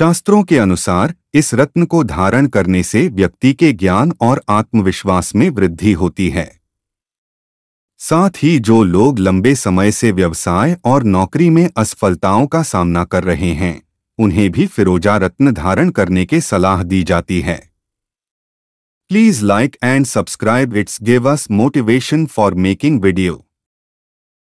शास्त्रों के अनुसार इस रत्न को धारण करने से व्यक्ति के ज्ञान और आत्मविश्वास में वृद्धि होती है साथ ही जो लोग लंबे समय से व्यवसाय और नौकरी में असफलताओं का सामना कर रहे हैं उन्हें भी फिरोजा रत्न धारण करने की सलाह दी जाती है please like and subscribe it's give us motivation for making video